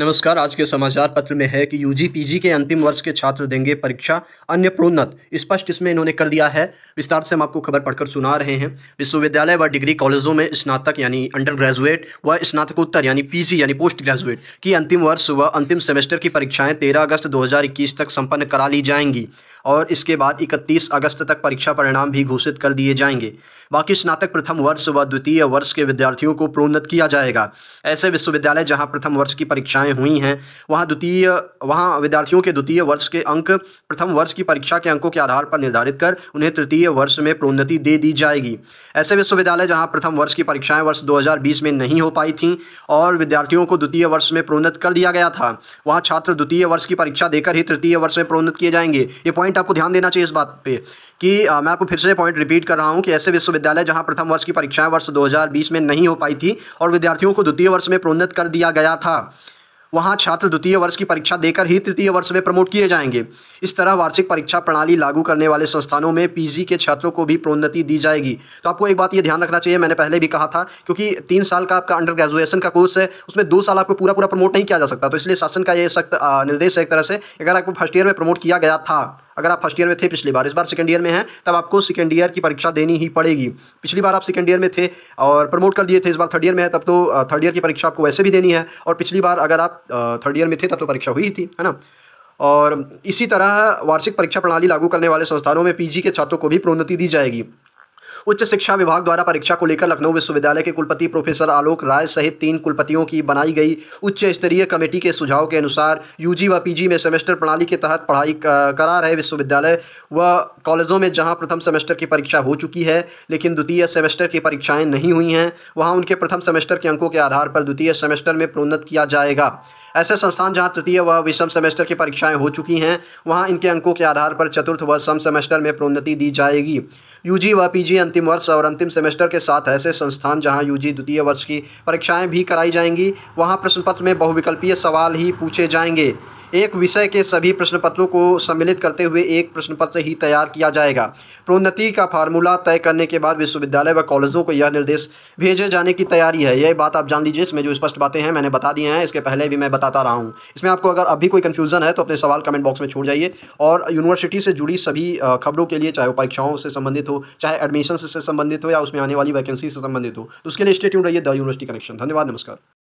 नमस्कार आज के समाचार पत्र में है कि यूजी पीजी के अंतिम वर्ष के छात्र देंगे परीक्षा अन्य प्रोन्नत स्पष्ट इस इसमें इन्होंने कर दिया है विस्तार से हम आपको खबर पढ़कर सुना रहे हैं विश्वविद्यालय व डिग्री कॉलेजों में स्नातक यानी अंडर ग्रेजुएट व स्नातकोत्तर यानी पीजी यानी पोस्ट ग्रेजुएट की अंतिम वर्ष व अंतिम सेमेस्टर की परीक्षाएं तेरह अगस्त दो तक संपन्न करा ली जाएंगी और इसके बाद 31 अगस्त तक परीक्षा परिणाम भी घोषित कर दिए जाएंगे बाकी स्नातक प्रथम वर्ष व द्वितीय वर्ष के विद्यार्थियों को प्रोन्नत किया जाएगा ऐसे विश्वविद्यालय जहां प्रथम वर्ष की परीक्षाएं परीक्षाएं हुई हैं वहाँ द्वितीय वहाँ विद्यार्थियों के द्वितीय वर्ष के अंक प्रथम वर्ष की परीक्षा के अंकों के आधार पर निर्धारित कर उन्हें तृतीय वर्ष में प्रोन्नति दे दी जाएगी ऐसे विश्वविद्यालय जहाँ प्रथम वर्ष की परीक्षाएँ वर्ष दो में नहीं हो पाई थीं और विद्यार्थियों को द्वितीय वर्ष में प्रोन्नत कर दिया गया था वहाँ छात्र द्वितीय वर्ष की परीक्षा देकर ही तृतीय वर्ष में प्रोन्नत किए जाएंगे ये पॉइंट आपको ध्यान देना चाहिए इस बात पर कि आ, मैं आपको फिर से पॉइंट रिपीट कर रहा हूँ कि ऐसे विश्वविद्यालय जहाँ प्रथम वर्ष की परीक्षाएं वर्ष 2020 में नहीं हो पाई थी और विद्यार्थियों को द्वितीय वर्ष में प्रोन्नत कर दिया गया था वहाँ छात्र द्वितीय वर्ष की परीक्षा देकर ही तृतीय वर्ष में प्रमोट किए जाएंगे इस तरह वार्षिक परीक्षा प्रणाली लागू करने वाले संस्थानों में पीजी के छात्रों को भी प्रोन्नति दी जाएगी तो आपको एक बात ये ध्यान रखना चाहिए मैंने पहले भी कहा था क्योंकि तीन साल का आपका अंडर ग्रेजुएशन का कोर्स है उसमें दो साल आपको पूरा पूरा प्रमोट नहीं किया जा सकता तो इसलिए शासन का ये सख्त निर्देश है एक तरह से अगर आपको फर्स्ट ईयर में प्रमोट किया गया था अगर आप फर्स्ट ईयर में थे पिछली बार इस बार सेकंड ईयर में हैं तब आपको सेकेंड ईयर की परीक्षा देनी ही पड़ेगी पिछली बार आप सेकंड ईयर में थे और प्रमोट कर दिए थे इस बार थर्ड ईयर में है तब तो थर्ड ईयर की परीक्षा आपको वैसे भी देनी है और पिछली बार अगर आप थर्ड ईयर में थे तब तो परीक्षा हुई थी है ना और इसी तरह वार्षिक परीक्षा प्रणाली लागू करने वाले संस्थानों में पीजी के छात्रों को भी प्रोन्नति दी जाएगी उच्च शिक्षा विभाग द्वारा परीक्षा को लेकर लखनऊ विश्वविद्यालय के कुलपति प्रोफेसर आलोक राय सहित तीन कुलपतियों की बनाई गई उच्च स्तरीय कमेटी के सुझाव के अनुसार यूजी व पीजी में सेमेस्टर प्रणाली के तहत पढ़ाई करा रहे विश्वविद्यालय व कॉलेजों में जहाँ प्रथम सेमेस्टर की परीक्षा हो चुकी है लेकिन द्वितीय सेमेस्टर की परीक्षाएँ नहीं हुई हैं वहाँ उनके प्रथम सेमेस्टर के अंकों के आधार पर द्वितीय सेमेस्टर में प्रोन्नत किया जाएगा ऐसे संस्थान जहां तृतीय व विषम सेमेस्टर की परीक्षाएं हो चुकी हैं वहां इनके अंकों के आधार पर चतुर्थ व सम सेमेस्टर में प्रोन्नति दी जाएगी यूजी व पीजी अंतिम वर्ष और अंतिम सेमेस्टर के साथ ऐसे संस्थान जहां यूजी द्वितीय वर्ष की परीक्षाएं भी कराई जाएंगी वहां प्रश्न पत्र में बहुविकल्पीय सवाल ही पूछे जाएंगे एक विषय के सभी प्रश्न पत्रों को सम्मिलित करते हुए एक प्रश्न पत्र ही तैयार किया जाएगा प्रोन्नति का फार्मूला तय करने के बाद विश्वविद्यालय व कॉलेजों को यह निर्देश भेजे जाने की तैयारी है यह बात आप जान लीजिए इसमें जो स्पष्ट बातें हैं मैंने बता दी हैं इसके पहले भी मैं बताता रहा हूँ इसमें आपको अगर अभी कोई कन्फ्यूजन है तो अपने सवाल कमेंट बॉक्स में छोड़ जाइए और यूनिवर्सिटी से जुड़ी सभी खबरों के लिए चाहे वो परीक्षाओं से संबंधित हो चाहे एडमिशन से संबंधित हो या उसमें आने वाली वैकेंसी से संबंधित हो तो उसके लिए स्टेट्यूट रहिए द यूनिवर्सिटी कनेक्शन धन्यवाद नमस्कार